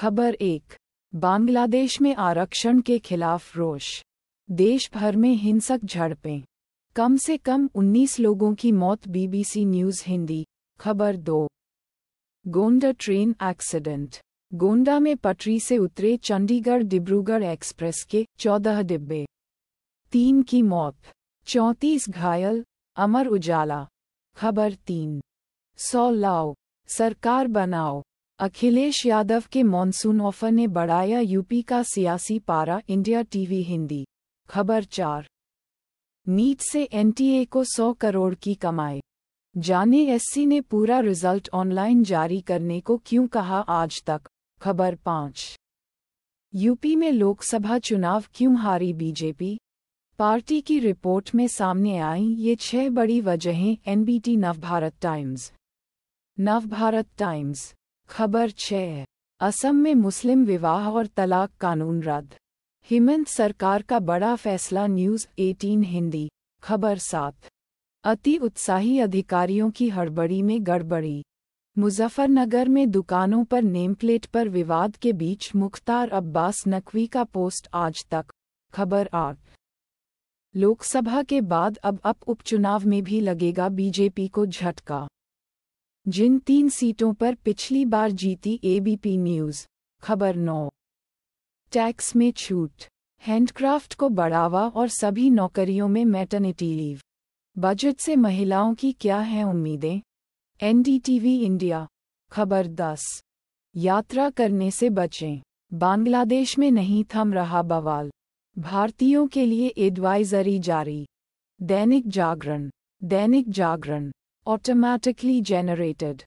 खबर एक बांग्लादेश में आरक्षण के खिलाफ रोष देश भर में हिंसक झड़पें कम से कम 19 लोगों की मौत बीबीसी न्यूज हिंदी खबर दो गोंडा ट्रेन एक्सीडेंट गोंडा में पटरी से उतरे चंडीगढ़ डिब्रूगढ़ एक्सप्रेस के 14 डिब्बे तीन की मौत चौंतीस घायल अमर उजाला खबर तीन सौ लाओ सरकार बनाओ अखिलेश यादव के मॉनसून ऑफर ने बढ़ाया यूपी का सियासी पारा इंडिया टीवी हिंदी खबर चार नीट से एनटीए को 100 करोड़ की कमाई जाने एससी ने पूरा रिजल्ट ऑनलाइन जारी करने को क्यों कहा आज तक खबर पाँच यूपी में लोकसभा चुनाव क्यों हारी बीजेपी पार्टी की रिपोर्ट में सामने आई ये छह बड़ी वजहें NBT Navbharat Times Navbharat Times खबर छह असम में मुस्लिम विवाह और तलाक कानून रद्द हिमंत सरकार का बड़ा फैसला न्यूज़ 18 हिंदी खबर सात अति उत्साही अधिकारियों की हड़बड़ी में गड़बड़ी मुजफ्फरनगर में दुकानों पर नेमप्लेट पर विवाद के बीच मुख्तार अब्बास नकवी का पोस्ट आज तक खबर आठ लोकसभा के बाद अब अप उपचुनाव में भी लगेगा बीजेपी को झटका जिन तीन सीटों पर पिछली बार जीती एबीपी न्यूज खबर नौ टैक्स में छूट हैंडक्राफ्ट को बढ़ावा और सभी नौकरियों में मैटर्निटी लीव बजट से महिलाओं की क्या हैं उम्मीदें एनडीटीवी इंडिया खबर दस यात्रा करने से बचें बांग्लादेश में नहीं थम रहा बवाल भारतीयों के लिए एडवाइजरी जारी दैनिक जागरण दैनिक जागरण automatically generated.